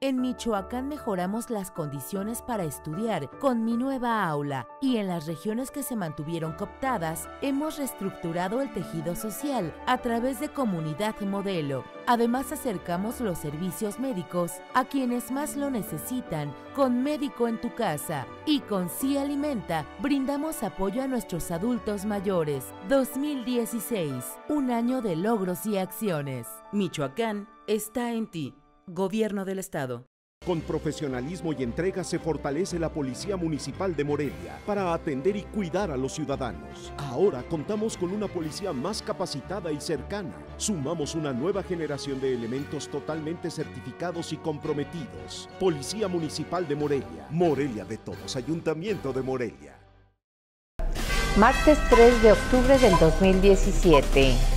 En Michoacán mejoramos las condiciones para estudiar con mi nueva aula y en las regiones que se mantuvieron cooptadas hemos reestructurado el tejido social a través de comunidad modelo. Además acercamos los servicios médicos a quienes más lo necesitan con Médico en tu casa y con Sí Alimenta brindamos apoyo a nuestros adultos mayores. 2016, un año de logros y acciones. Michoacán está en ti. Gobierno del Estado. Con profesionalismo y entrega se fortalece la Policía Municipal de Morelia para atender y cuidar a los ciudadanos. Ahora contamos con una policía más capacitada y cercana. Sumamos una nueva generación de elementos totalmente certificados y comprometidos. Policía Municipal de Morelia. Morelia de todos, Ayuntamiento de Morelia. Martes 3 de octubre del 2017.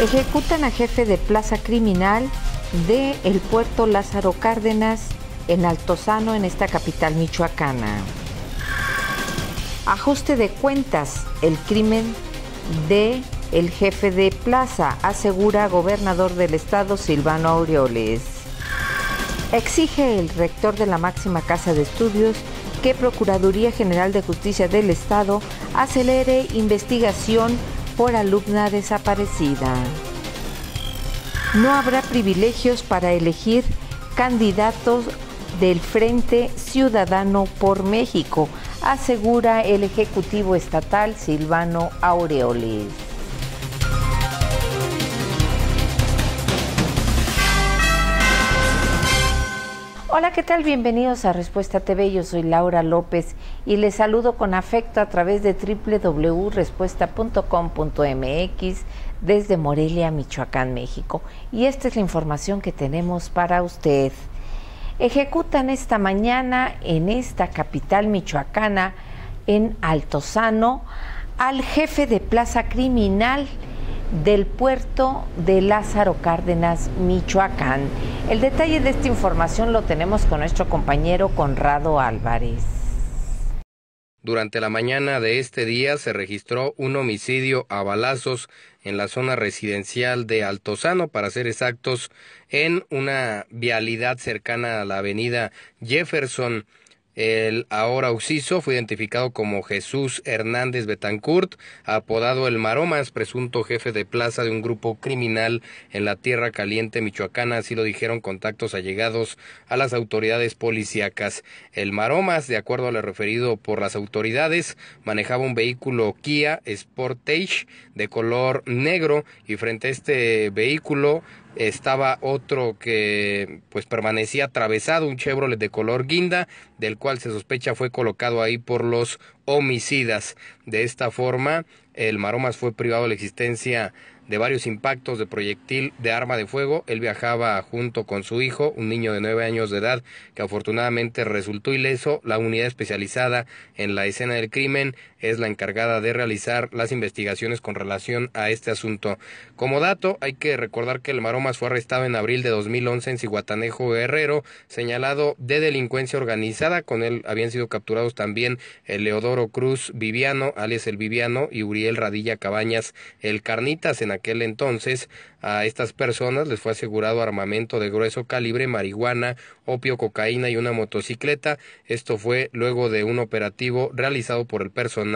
Ejecutan a jefe de plaza criminal de el puerto Lázaro Cárdenas en Altozano, en esta capital michoacana. Ajuste de cuentas, el crimen de el jefe de plaza, asegura gobernador del estado Silvano Aureoles. Exige el rector de la máxima casa de estudios que Procuraduría General de Justicia del Estado acelere investigación por alumna desaparecida. No habrá privilegios para elegir candidatos del Frente Ciudadano por México, asegura el Ejecutivo Estatal Silvano Aureoles. Hola, ¿qué tal? Bienvenidos a Respuesta TV. Yo soy Laura López y les saludo con afecto a través de www.respuesta.com.mx desde Morelia, Michoacán, México. Y esta es la información que tenemos para usted. Ejecutan esta mañana en esta capital michoacana, en Altozano, al jefe de plaza criminal del puerto de Lázaro Cárdenas, Michoacán. El detalle de esta información lo tenemos con nuestro compañero Conrado Álvarez. Durante la mañana de este día se registró un homicidio a balazos en la zona residencial de Altozano, para ser exactos, en una vialidad cercana a la avenida Jefferson. El ahora Uciso fue identificado como Jesús Hernández Betancourt, apodado El Maromas, presunto jefe de plaza de un grupo criminal en la Tierra Caliente michoacana, así lo dijeron contactos allegados a las autoridades policíacas. El Maromas, de acuerdo a lo referido por las autoridades, manejaba un vehículo Kia Sportage de color negro y frente a este vehículo estaba otro que pues permanecía atravesado, un Chevrolet de color guinda, del cual se sospecha fue colocado ahí por los homicidas. De esta forma, el Maromas fue privado de la existencia de varios impactos de proyectil de arma de fuego. Él viajaba junto con su hijo, un niño de nueve años de edad, que afortunadamente resultó ileso. La unidad especializada en la escena del crimen es la encargada de realizar las investigaciones con relación a este asunto. Como dato, hay que recordar que el Maromas fue arrestado en abril de 2011 en Ciguatanejo, Guerrero, señalado de delincuencia organizada. Con él habían sido capturados también el Leodoro Cruz Viviano, alias el Viviano, y Uriel Radilla Cabañas, el Carnitas. En aquel entonces, a estas personas les fue asegurado armamento de grueso calibre, marihuana, opio, cocaína y una motocicleta. Esto fue luego de un operativo realizado por el personal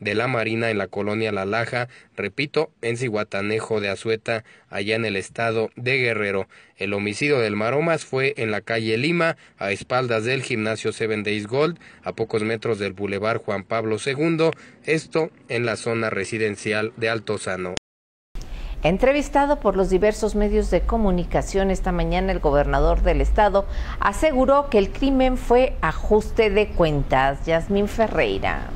de la Marina en la colonia La Laja, repito, en Cihuatanejo de Azueta, allá en el estado de Guerrero. El homicidio del Maromas fue en la calle Lima, a espaldas del gimnasio Seven Days Gold, a pocos metros del bulevar Juan Pablo II, esto en la zona residencial de Altozano. Entrevistado por los diversos medios de comunicación esta mañana, el gobernador del estado aseguró que el crimen fue ajuste de cuentas. Yasmín Ferreira.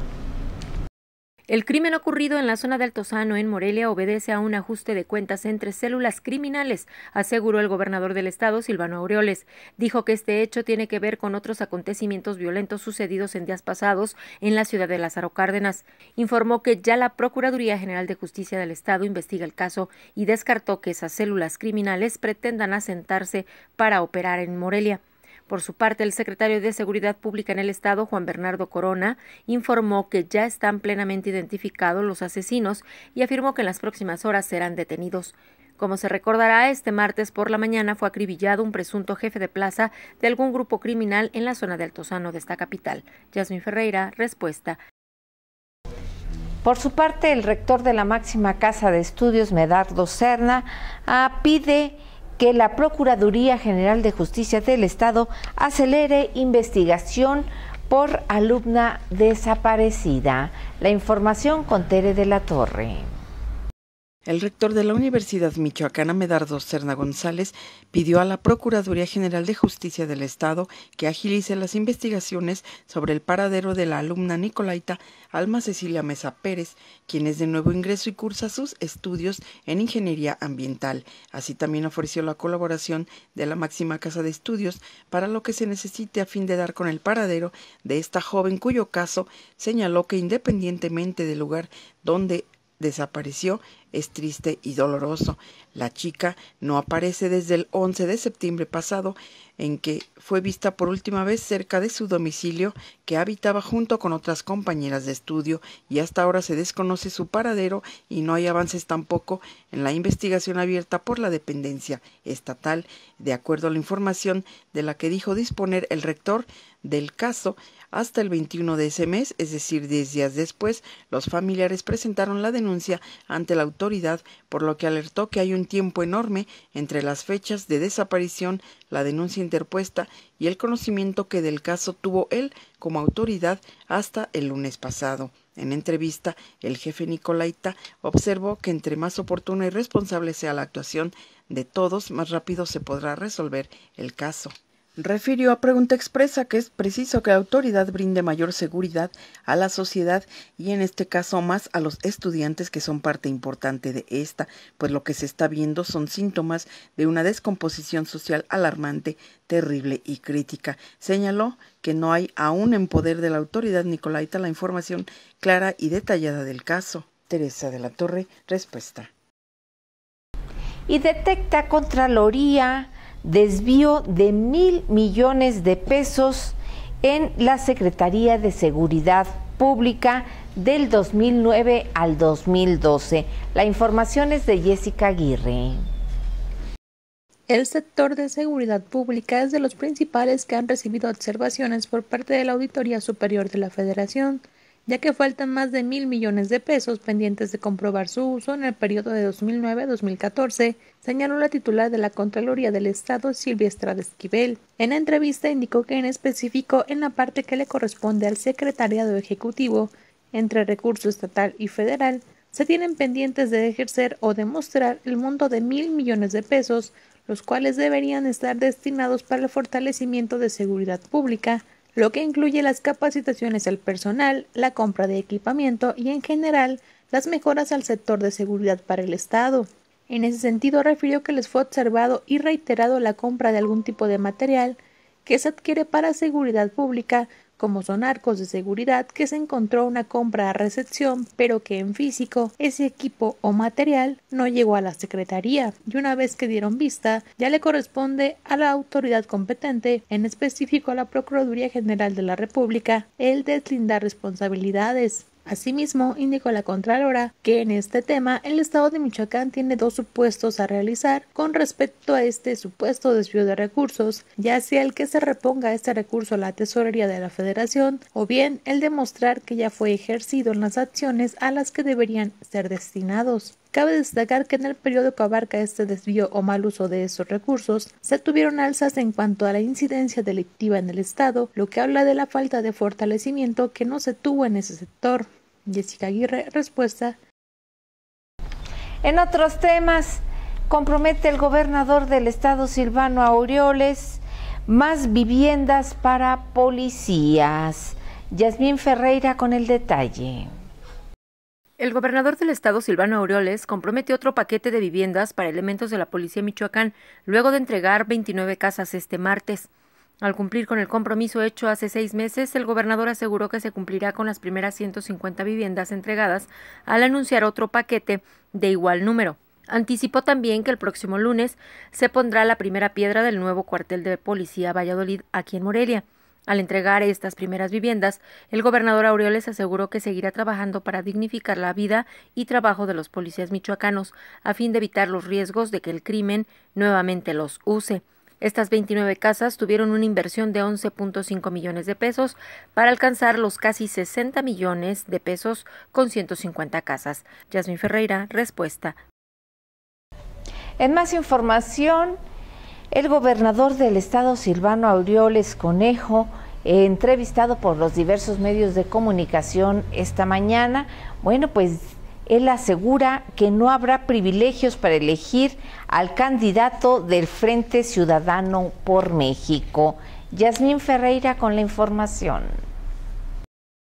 El crimen ocurrido en la zona de Altozano, en Morelia, obedece a un ajuste de cuentas entre células criminales, aseguró el gobernador del estado, Silvano Aureoles. Dijo que este hecho tiene que ver con otros acontecimientos violentos sucedidos en días pasados en la ciudad de Lázaro Cárdenas. Informó que ya la Procuraduría General de Justicia del Estado investiga el caso y descartó que esas células criminales pretendan asentarse para operar en Morelia. Por su parte, el secretario de Seguridad Pública en el Estado, Juan Bernardo Corona, informó que ya están plenamente identificados los asesinos y afirmó que en las próximas horas serán detenidos. Como se recordará, este martes por la mañana fue acribillado un presunto jefe de plaza de algún grupo criminal en la zona de Altozano de esta capital. Yasmin Ferreira, respuesta. Por su parte, el rector de la máxima casa de estudios, Medardo Serna, ah, pide que la Procuraduría General de Justicia del Estado acelere investigación por alumna desaparecida. La información con Tere de la Torre. El rector de la Universidad Michoacana, Medardo Cerna González, pidió a la Procuraduría General de Justicia del Estado que agilice las investigaciones sobre el paradero de la alumna Nicolaita Alma Cecilia Mesa Pérez, quien es de nuevo ingreso y cursa sus estudios en Ingeniería Ambiental. Así también ofreció la colaboración de la máxima casa de estudios para lo que se necesite a fin de dar con el paradero de esta joven cuyo caso señaló que independientemente del lugar donde desapareció, es triste y doloroso. La chica no aparece desde el 11 de septiembre pasado, en que fue vista por última vez cerca de su domicilio que habitaba junto con otras compañeras de estudio y hasta ahora se desconoce su paradero y no hay avances tampoco en la investigación abierta por la dependencia estatal, de acuerdo a la información de la que dijo disponer el rector del caso. Hasta el 21 de ese mes, es decir, 10 días después, los familiares presentaron la denuncia ante la autoridad, por lo que alertó que hay un tiempo enorme entre las fechas de desaparición, la denuncia interpuesta y el conocimiento que del caso tuvo él como autoridad hasta el lunes pasado. En entrevista, el jefe Nicolaita observó que entre más oportuna y responsable sea la actuación de todos, más rápido se podrá resolver el caso. Refirió a pregunta expresa que es preciso que la autoridad brinde mayor seguridad a la sociedad y en este caso más a los estudiantes que son parte importante de esta, pues lo que se está viendo son síntomas de una descomposición social alarmante, terrible y crítica. Señaló que no hay aún en poder de la autoridad nicolaita la información clara y detallada del caso. Teresa de la Torre, respuesta. Y detecta Contraloría desvío de mil millones de pesos en la Secretaría de Seguridad Pública del 2009 al 2012. La información es de Jessica Aguirre. El sector de seguridad pública es de los principales que han recibido observaciones por parte de la Auditoría Superior de la Federación ya que faltan más de mil millones de pesos pendientes de comprobar su uso en el periodo de 2009-2014, señaló la titular de la Contraloría del Estado, Silvia Estrada Esquivel. En la entrevista indicó que en específico en la parte que le corresponde al Secretariado Ejecutivo, entre recurso estatal y federal, se tienen pendientes de ejercer o demostrar el monto de mil millones de pesos, los cuales deberían estar destinados para el fortalecimiento de seguridad pública, lo que incluye las capacitaciones al personal, la compra de equipamiento y, en general, las mejoras al sector de seguridad para el Estado. En ese sentido, refirió que les fue observado y reiterado la compra de algún tipo de material que se adquiere para seguridad pública como son arcos de seguridad que se encontró una compra a recepción, pero que en físico ese equipo o material no llegó a la Secretaría y una vez que dieron vista ya le corresponde a la autoridad competente, en específico a la Procuraduría General de la República, el deslindar responsabilidades. Asimismo, indicó la Contralora que en este tema el Estado de Michoacán tiene dos supuestos a realizar con respecto a este supuesto desvío de recursos, ya sea el que se reponga este recurso a la Tesorería de la Federación o bien el demostrar que ya fue ejercido en las acciones a las que deberían ser destinados. Cabe destacar que en el periodo que abarca este desvío o mal uso de esos recursos, se tuvieron alzas en cuanto a la incidencia delictiva en el Estado, lo que habla de la falta de fortalecimiento que no se tuvo en ese sector. Jessica Aguirre, respuesta. En otros temas, compromete el gobernador del estado Silvano Aureoles más viviendas para policías. Yasmín Ferreira con el detalle. El gobernador del estado, Silvano Aureoles, compromete otro paquete de viviendas para elementos de la Policía Michoacán, luego de entregar 29 casas este martes. Al cumplir con el compromiso hecho hace seis meses, el gobernador aseguró que se cumplirá con las primeras 150 viviendas entregadas al anunciar otro paquete de igual número. Anticipó también que el próximo lunes se pondrá la primera piedra del nuevo cuartel de policía Valladolid aquí en Morelia. Al entregar estas primeras viviendas, el gobernador Aureoles aseguró que seguirá trabajando para dignificar la vida y trabajo de los policías michoacanos, a fin de evitar los riesgos de que el crimen nuevamente los use. Estas 29 casas tuvieron una inversión de 11.5 millones de pesos para alcanzar los casi 60 millones de pesos con 150 casas. Yasmin Ferreira, respuesta. En más información, el gobernador del estado Silvano Aureoles Conejo, entrevistado por los diversos medios de comunicación esta mañana, bueno, pues él asegura que no habrá privilegios para elegir al candidato del Frente Ciudadano por México. Yasmín Ferreira con la información.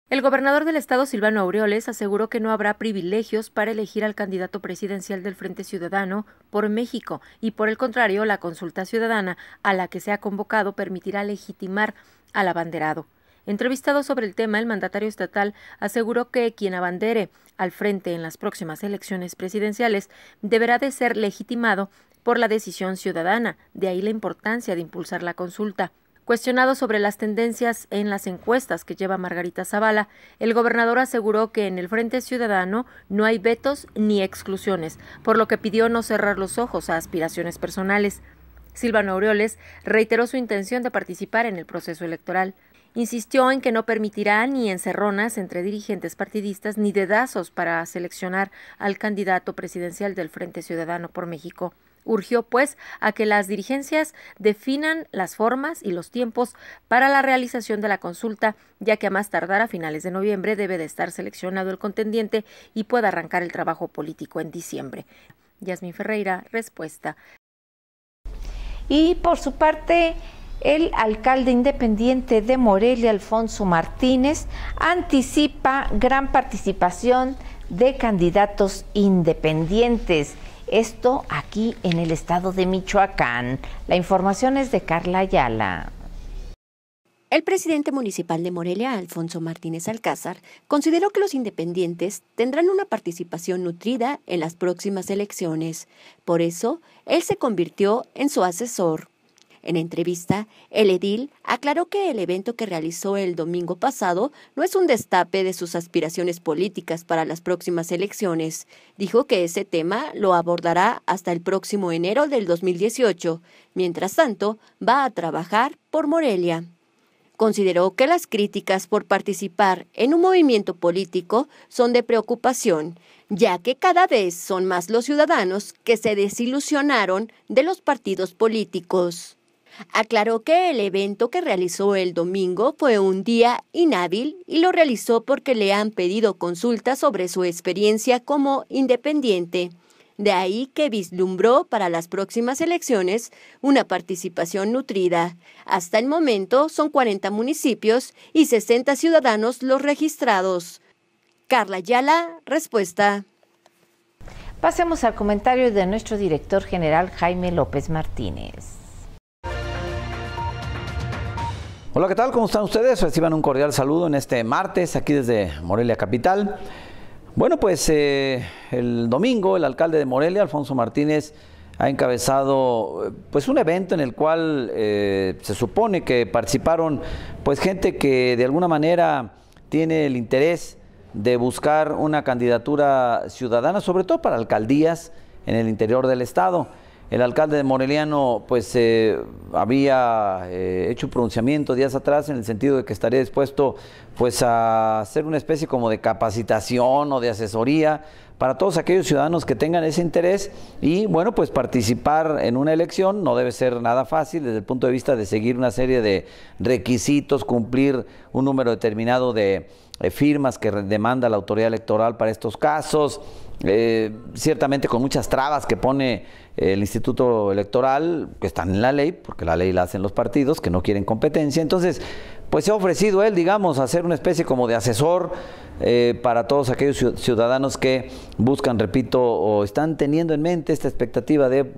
El gobernador del estado, Silvano Aureoles, aseguró que no habrá privilegios para elegir al candidato presidencial del Frente Ciudadano por México y, por el contrario, la consulta ciudadana a la que se ha convocado permitirá legitimar al abanderado. Entrevistado sobre el tema, el mandatario estatal aseguró que quien abandere al frente en las próximas elecciones presidenciales deberá de ser legitimado por la decisión ciudadana, de ahí la importancia de impulsar la consulta. Cuestionado sobre las tendencias en las encuestas que lleva Margarita Zavala, el gobernador aseguró que en el Frente Ciudadano no hay vetos ni exclusiones, por lo que pidió no cerrar los ojos a aspiraciones personales. Silvano Aureoles reiteró su intención de participar en el proceso electoral. Insistió en que no permitirá ni encerronas entre dirigentes partidistas ni dedazos para seleccionar al candidato presidencial del Frente Ciudadano por México. Urgió, pues, a que las dirigencias definan las formas y los tiempos para la realización de la consulta, ya que a más tardar a finales de noviembre debe de estar seleccionado el contendiente y pueda arrancar el trabajo político en diciembre. Yasmin Ferreira, respuesta. Y por su parte, el alcalde independiente de Morelia, Alfonso Martínez, anticipa gran participación de candidatos independientes. Esto aquí en el estado de Michoacán. La información es de Carla Ayala. El presidente municipal de Morelia, Alfonso Martínez Alcázar, consideró que los independientes tendrán una participación nutrida en las próximas elecciones. Por eso, él se convirtió en su asesor. En entrevista, el edil aclaró que el evento que realizó el domingo pasado no es un destape de sus aspiraciones políticas para las próximas elecciones. Dijo que ese tema lo abordará hasta el próximo enero del 2018. Mientras tanto, va a trabajar por Morelia consideró que las críticas por participar en un movimiento político son de preocupación, ya que cada vez son más los ciudadanos que se desilusionaron de los partidos políticos aclaró que el evento que realizó el domingo fue un día inhábil y lo realizó porque le han pedido consultas sobre su experiencia como independiente. De ahí que vislumbró para las próximas elecciones una participación nutrida. Hasta el momento son 40 municipios y 60 ciudadanos los registrados. Carla Yala, respuesta. Pasemos al comentario de nuestro director general Jaime López Martínez. Hola, ¿qué tal? ¿Cómo están ustedes? Reciban un cordial saludo en este martes, aquí desde Morelia Capital. Bueno, pues eh, el domingo el alcalde de Morelia, Alfonso Martínez, ha encabezado pues un evento en el cual eh, se supone que participaron pues gente que de alguna manera tiene el interés de buscar una candidatura ciudadana, sobre todo para alcaldías en el interior del estado. El alcalde de Moreliano pues eh, había eh, hecho un pronunciamiento días atrás en el sentido de que estaría dispuesto pues a hacer una especie como de capacitación o de asesoría para todos aquellos ciudadanos que tengan ese interés y bueno, pues participar en una elección no debe ser nada fácil desde el punto de vista de seguir una serie de requisitos, cumplir un número determinado de eh, firmas que demanda la autoridad electoral para estos casos, eh, ciertamente con muchas trabas que pone el Instituto Electoral, que están en la ley, porque la ley la hacen los partidos, que no quieren competencia. Entonces, pues se ha ofrecido él, digamos, a ser una especie como de asesor eh, para todos aquellos ciudadanos que buscan, repito, o están teniendo en mente esta expectativa de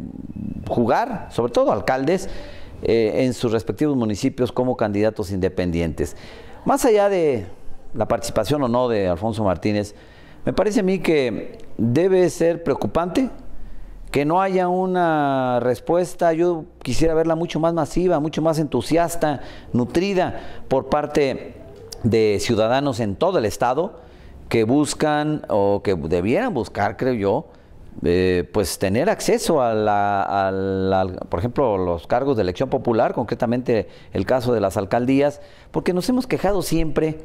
jugar, sobre todo alcaldes, eh, en sus respectivos municipios como candidatos independientes. Más allá de la participación o no de Alfonso Martínez, me parece a mí que debe ser preocupante que no haya una respuesta. Yo quisiera verla mucho más masiva, mucho más entusiasta, nutrida por parte de ciudadanos en todo el estado que buscan o que debieran buscar, creo yo, eh, pues tener acceso a por ejemplo, los cargos de elección popular, concretamente el caso de las alcaldías, porque nos hemos quejado siempre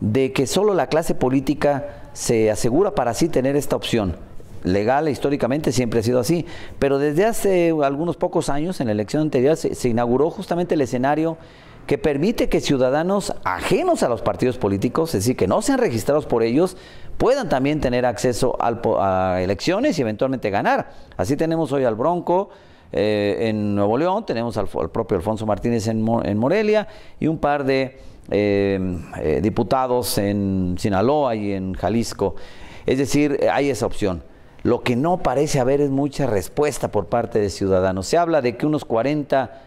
de que solo la clase política se asegura para así tener esta opción. Legal, históricamente siempre ha sido así, pero desde hace algunos pocos años, en la elección anterior, se, inauguró justamente el escenario que permite que ciudadanos ajenos a los partidos políticos, es decir, que no sean registrados por ellos, puedan también tener acceso a elecciones y eventualmente ganar. Así tenemos hoy al Bronco eh, en Nuevo León, tenemos al, propio Alfonso Martínez en Morelia y un par de Em, eh, diputados en Sinaloa y en Jalisco. Es decir, eh, hay esa opción. Lo que no parece haber es mucha respuesta por parte de ciudadanos. Se habla de que unos 40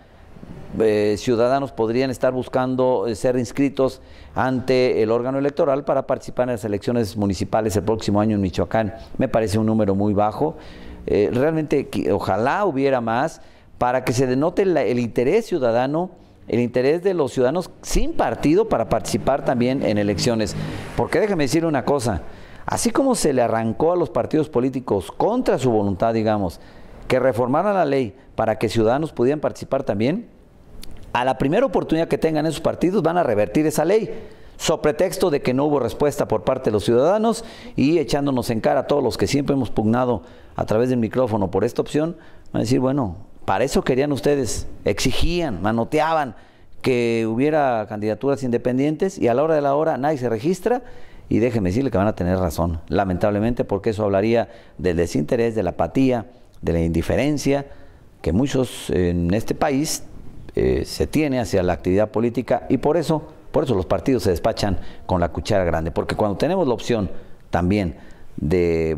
eh, ciudadanos podrían estar buscando ser inscritos ante el órgano electoral para participar en las elecciones municipales el próximo año en Michoacán. Me parece un número muy bajo. realmente ojalá hubiera más para que se denote el interés ciudadano el interés de los ciudadanos sin partido para participar también en elecciones. Porque déjame decir una cosa, así como se le arrancó a los partidos políticos contra su voluntad, digamos, que reformaran la ley para que ciudadanos pudieran participar también, a la primera oportunidad que tengan esos partidos van a revertir esa ley so pretexto de que no hubo respuesta por parte de los ciudadanos y echándonos en cara a todos los que siempre hemos pugnado a través del micrófono por esta opción, van a decir, bueno, para eso querían ustedes, exigían, manoteaban que hubiera candidaturas independientes y a la hora de la hora nadie se registra y déjenme decirle que van a tener razón, lamentablemente porque eso hablaría del desinterés, de la apatía, de la indiferencia que muchos en este país eh, se tiene hacia la actividad política y por eso, por eso los partidos se despachan con la cuchara grande, porque cuando tenemos la opción también de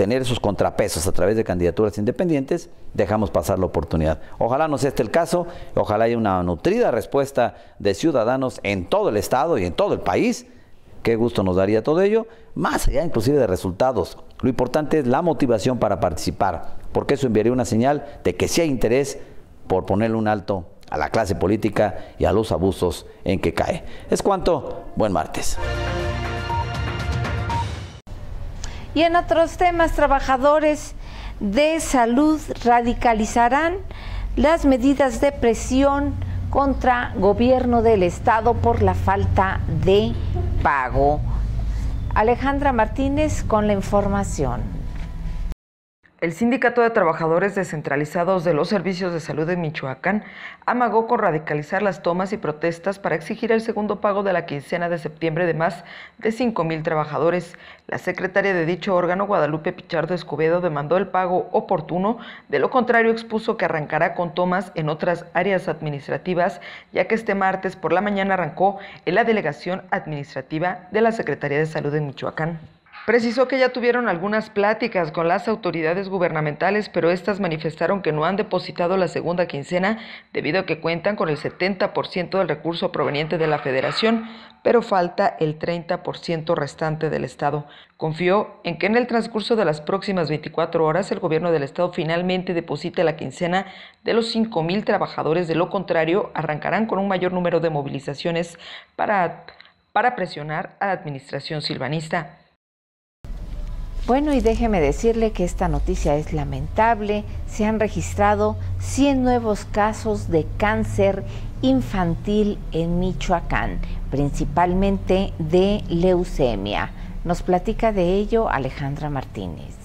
tener esos contrapesos a través de candidaturas independientes, dejamos pasar la oportunidad. Ojalá no sea este el caso, ojalá haya una nutrida respuesta de ciudadanos en todo el Estado y en todo el país. Qué gusto nos daría todo ello, más allá inclusive de resultados. Lo importante es la motivación para participar, porque eso enviaría una señal de que sí hay interés por ponerle un alto a la clase política y a los abusos en que cae. Es cuanto, buen martes. Y en otros temas, trabajadores de salud radicalizarán las medidas de presión contra gobierno del Estado por la falta de pago. Alejandra Martínez con la información. El Sindicato de Trabajadores Descentralizados de los Servicios de Salud de Michoacán amagó con radicalizar las tomas y protestas para exigir el segundo pago de la quincena de septiembre de más de 5.000 trabajadores. La secretaria de dicho órgano, Guadalupe Pichardo Escobedo, demandó el pago oportuno, de lo contrario expuso que arrancará con tomas en otras áreas administrativas, ya que este martes por la mañana arrancó en la delegación administrativa de la Secretaría de Salud de Michoacán. Precisó que ya tuvieron algunas pláticas con las autoridades gubernamentales, pero estas manifestaron que no han depositado la segunda quincena debido a que cuentan con el 70% del recurso proveniente de la federación, pero falta el 30% restante del Estado. Confió en que en el transcurso de las próximas 24 horas el gobierno del Estado finalmente deposite la quincena de los 5.000 trabajadores, de lo contrario arrancarán con un mayor número de movilizaciones para, para presionar a la administración silvanista. Bueno, y déjeme decirle que esta noticia es lamentable. Se han registrado 100 nuevos casos de cáncer infantil en Michoacán, principalmente de leucemia. Nos platica de ello Alejandra Martínez.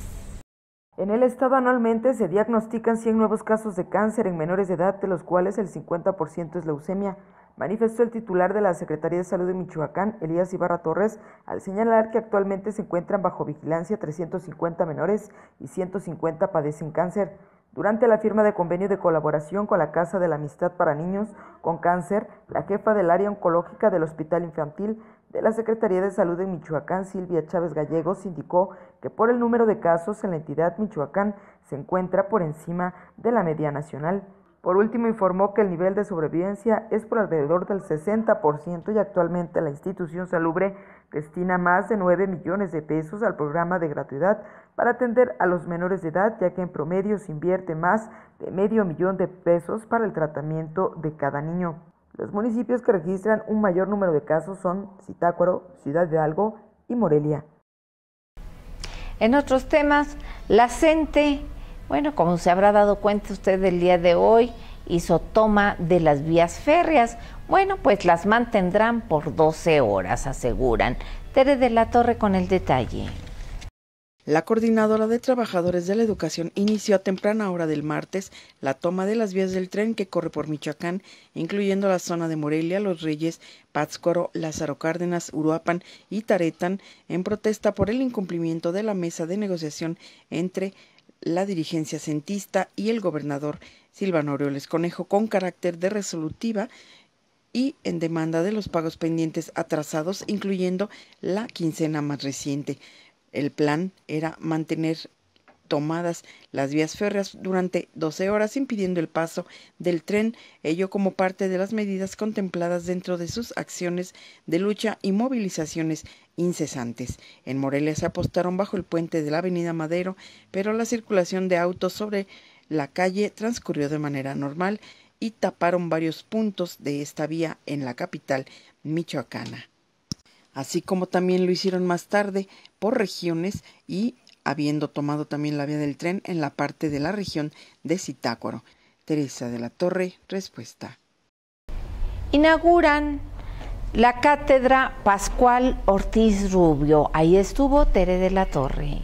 En el estado anualmente se diagnostican 100 nuevos casos de cáncer en menores de edad, de los cuales el 50% es leucemia manifestó el titular de la Secretaría de Salud de Michoacán, Elías Ibarra Torres, al señalar que actualmente se encuentran bajo vigilancia 350 menores y 150 padecen cáncer. Durante la firma de convenio de colaboración con la Casa de la Amistad para Niños con Cáncer, la jefa del área oncológica del Hospital Infantil de la Secretaría de Salud de Michoacán, Silvia Chávez Gallegos, indicó que por el número de casos en la entidad Michoacán se encuentra por encima de la media nacional. Por último, informó que el nivel de sobrevivencia es por alrededor del 60% y actualmente la institución salubre destina más de 9 millones de pesos al programa de gratuidad para atender a los menores de edad, ya que en promedio se invierte más de medio millón de pesos para el tratamiento de cada niño. Los municipios que registran un mayor número de casos son Citácuaro, Ciudad de Algo y Morelia. En otros temas, la CENTE bueno, como se habrá dado cuenta usted el día de hoy, hizo toma de las vías férreas. Bueno, pues las mantendrán por 12 horas, aseguran. Tere de la Torre con el detalle. La coordinadora de trabajadores de la educación inició a temprana hora del martes la toma de las vías del tren que corre por Michoacán, incluyendo la zona de Morelia, Los Reyes, Pátzcuaro, Lázaro Cárdenas, Uruapan y Taretan, en protesta por el incumplimiento de la mesa de negociación entre la dirigencia centista y el gobernador Silvano Aureoles Conejo con carácter de resolutiva y en demanda de los pagos pendientes atrasados, incluyendo la quincena más reciente. El plan era mantener tomadas las vías férreas durante 12 horas impidiendo el paso del tren, ello como parte de las medidas contempladas dentro de sus acciones de lucha y movilizaciones incesantes. En Morelia se apostaron bajo el puente de la avenida Madero, pero la circulación de autos sobre la calle transcurrió de manera normal y taparon varios puntos de esta vía en la capital michoacana así como también lo hicieron más tarde por regiones y habiendo tomado también la vía del tren en la parte de la región de Zitácuaro. Teresa de la Torre, respuesta. Inauguran la cátedra Pascual Ortiz Rubio. Ahí estuvo Tere de la Torre.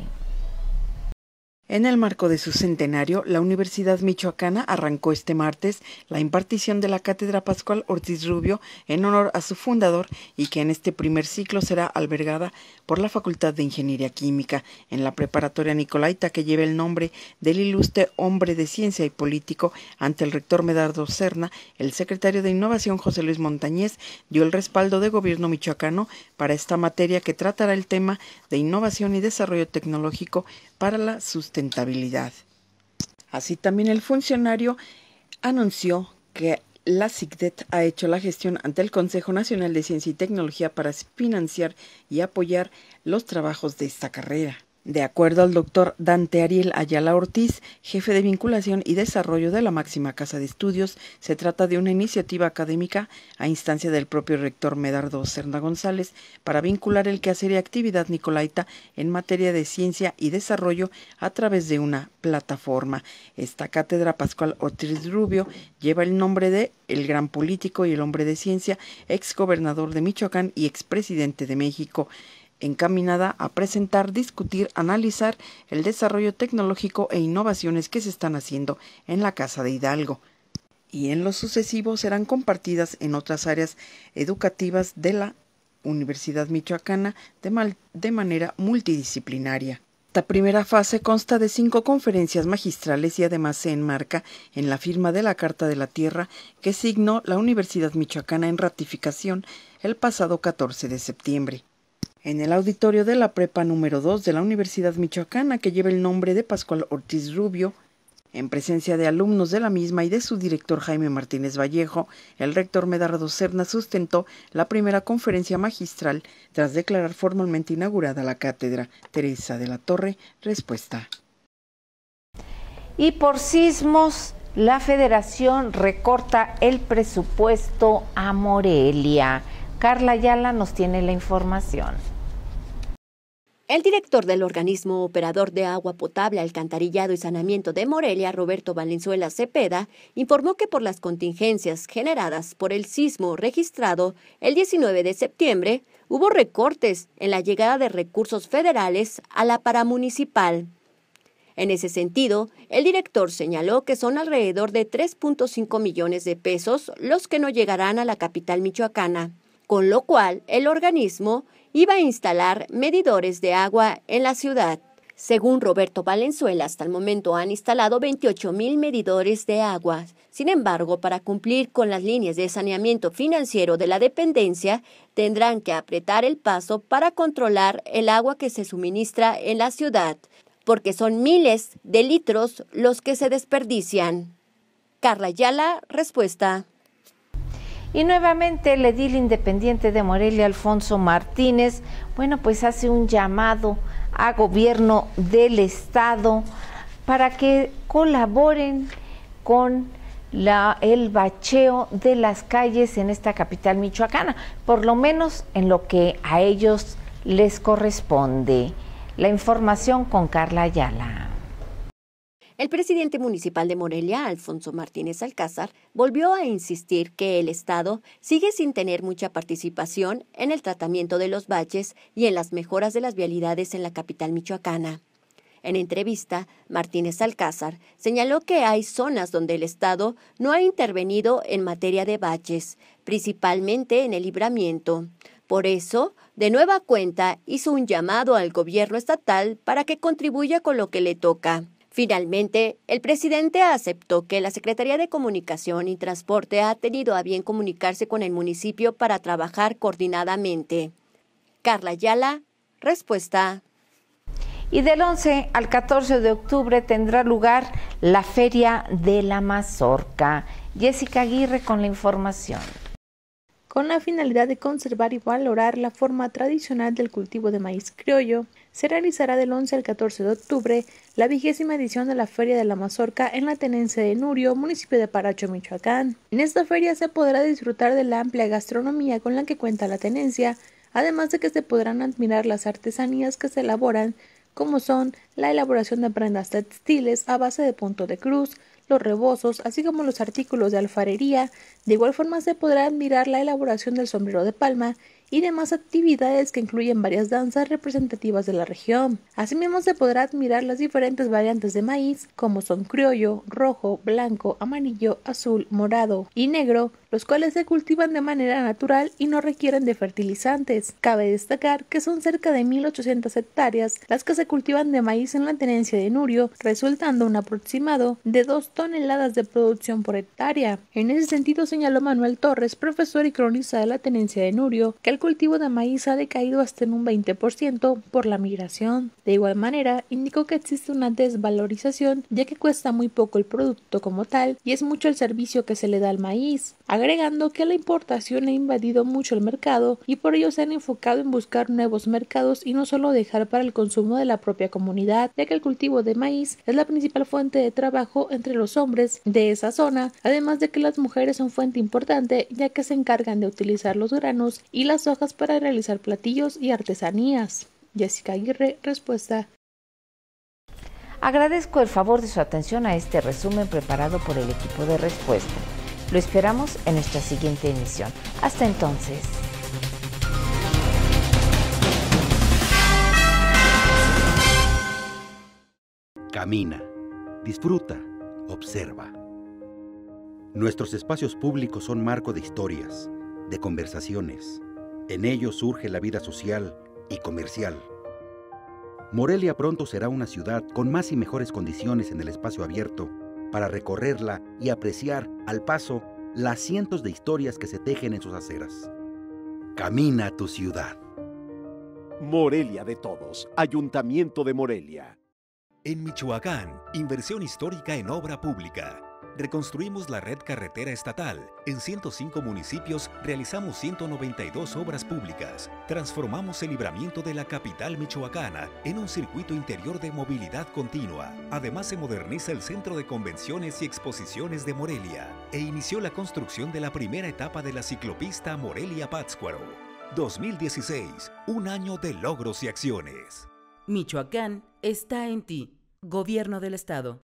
En el marco de su centenario, la Universidad Michoacana arrancó este martes la impartición de la Cátedra Pascual Ortiz Rubio en honor a su fundador y que en este primer ciclo será albergada por la Facultad de Ingeniería Química en la preparatoria Nicolaita que lleva el nombre del ilustre hombre de ciencia y político ante el rector Medardo Cerna, el secretario de Innovación José Luis Montañez dio el respaldo de gobierno michoacano para esta materia que tratará el tema de innovación y desarrollo tecnológico para la sustentabilidad. Así también el funcionario anunció que la sigdet ha hecho la gestión ante el Consejo Nacional de Ciencia y Tecnología para financiar y apoyar los trabajos de esta carrera. De acuerdo al doctor Dante Ariel Ayala Ortiz, jefe de vinculación y desarrollo de la máxima casa de estudios, se trata de una iniciativa académica a instancia del propio rector Medardo Serna González para vincular el quehacer y actividad nicolaita en materia de ciencia y desarrollo a través de una plataforma. Esta cátedra Pascual Ortiz Rubio lleva el nombre de El gran político y el hombre de ciencia, ex gobernador de Michoacán y expresidente de México encaminada a presentar, discutir, analizar el desarrollo tecnológico e innovaciones que se están haciendo en la Casa de Hidalgo y en lo sucesivo serán compartidas en otras áreas educativas de la Universidad Michoacana de, manera multidisciplinaria. Esta primera fase consta de cinco conferencias magistrales y además se enmarca en la firma de la Carta de la Tierra que signó la Universidad Michoacana en ratificación el pasado 14 de septiembre en el auditorio de la prepa número 2 de la Universidad Michoacana que lleva el nombre de Pascual Ortiz Rubio, en presencia de alumnos de la misma y de su director Jaime Martínez Vallejo, el rector Medardo Cerna sustentó la primera conferencia magistral tras declarar formalmente inaugurada la cátedra. Teresa de la Torre, respuesta. Y por sismos, la federación recorta el presupuesto a Morelia. Carla Ayala nos tiene la información. El director del organismo operador de agua potable, alcantarillado y sanamiento de Morelia, Roberto Valenzuela Cepeda, informó que por las contingencias generadas por el sismo registrado el 19 de septiembre, hubo recortes en la llegada de recursos federales a la paramunicipal. En ese sentido, el director señaló que son alrededor de 3.5 millones de pesos los que no llegarán a la capital michoacana, con lo cual el organismo iba a instalar medidores de agua en la ciudad. Según Roberto Valenzuela, hasta el momento han instalado 28 mil medidores de agua. Sin embargo, para cumplir con las líneas de saneamiento financiero de la dependencia, tendrán que apretar el paso para controlar el agua que se suministra en la ciudad, porque son miles de litros los que se desperdician. Carla Yala, respuesta. Y nuevamente el edil independiente de Morelia, Alfonso Martínez, bueno, pues hace un llamado a gobierno del Estado para que colaboren con la, el bacheo de las calles en esta capital michoacana, por lo menos en lo que a ellos les corresponde. La información con Carla Ayala. El presidente municipal de Morelia, Alfonso Martínez Alcázar, volvió a insistir que el Estado sigue sin tener mucha participación en el tratamiento de los baches y en las mejoras de las vialidades en la capital michoacana. En entrevista, Martínez Alcázar señaló que hay zonas donde el Estado no ha intervenido en materia de baches, principalmente en el libramiento. Por eso, de nueva cuenta, hizo un llamado al gobierno estatal para que contribuya con lo que le toca. Finalmente, el presidente aceptó que la Secretaría de Comunicación y Transporte ha tenido a bien comunicarse con el municipio para trabajar coordinadamente. Carla Ayala, respuesta. Y del 11 al 14 de octubre tendrá lugar la Feria de la Mazorca. Jessica Aguirre con la información. Con la finalidad de conservar y valorar la forma tradicional del cultivo de maíz criollo, se realizará del 11 al 14 de octubre la vigésima edición de la Feria de la Mazorca en la tenencia de Nurio, municipio de Paracho, Michoacán. En esta feria se podrá disfrutar de la amplia gastronomía con la que cuenta la tenencia, además de que se podrán admirar las artesanías que se elaboran, como son la elaboración de prendas textiles a base de punto de cruz, los rebozos, así como los artículos de alfarería. De igual forma se podrá admirar la elaboración del sombrero de palma y demás actividades que incluyen varias danzas representativas de la región. Asimismo se podrá admirar las diferentes variantes de maíz como son criollo, rojo, blanco, amarillo, azul, morado y negro, los cuales se cultivan de manera natural y no requieren de fertilizantes. Cabe destacar que son cerca de 1.800 hectáreas las que se cultivan de maíz en la tenencia de Nurio, resultando un aproximado de 2 toneladas de producción por hectárea. En ese sentido señaló Manuel Torres, profesor y cronista de la tenencia de Nurio, que el cultivo de maíz ha decaído hasta en un 20% por la migración. De igual manera, indicó que existe una desvalorización ya que cuesta muy poco el producto como tal y es mucho el servicio que se le da al maíz agregando que la importación ha invadido mucho el mercado y por ello se han enfocado en buscar nuevos mercados y no solo dejar para el consumo de la propia comunidad, ya que el cultivo de maíz es la principal fuente de trabajo entre los hombres de esa zona, además de que las mujeres son fuente importante ya que se encargan de utilizar los granos y las hojas para realizar platillos y artesanías. Jessica Aguirre, respuesta. Agradezco el favor de su atención a este resumen preparado por el equipo de respuesta. Lo esperamos en nuestra siguiente emisión. Hasta entonces. Camina, disfruta, observa. Nuestros espacios públicos son marco de historias, de conversaciones. En ellos surge la vida social y comercial. Morelia pronto será una ciudad con más y mejores condiciones en el espacio abierto para recorrerla y apreciar al paso las cientos de historias que se tejen en sus aceras. Camina tu ciudad. Morelia de todos, Ayuntamiento de Morelia. En Michoacán, inversión histórica en obra pública reconstruimos la red carretera estatal. En 105 municipios realizamos 192 obras públicas. Transformamos el libramiento de la capital michoacana en un circuito interior de movilidad continua. Además se moderniza el Centro de Convenciones y Exposiciones de Morelia e inició la construcción de la primera etapa de la ciclopista Morelia-Pátzcuaro. 2016, un año de logros y acciones. Michoacán está en ti. Gobierno del Estado.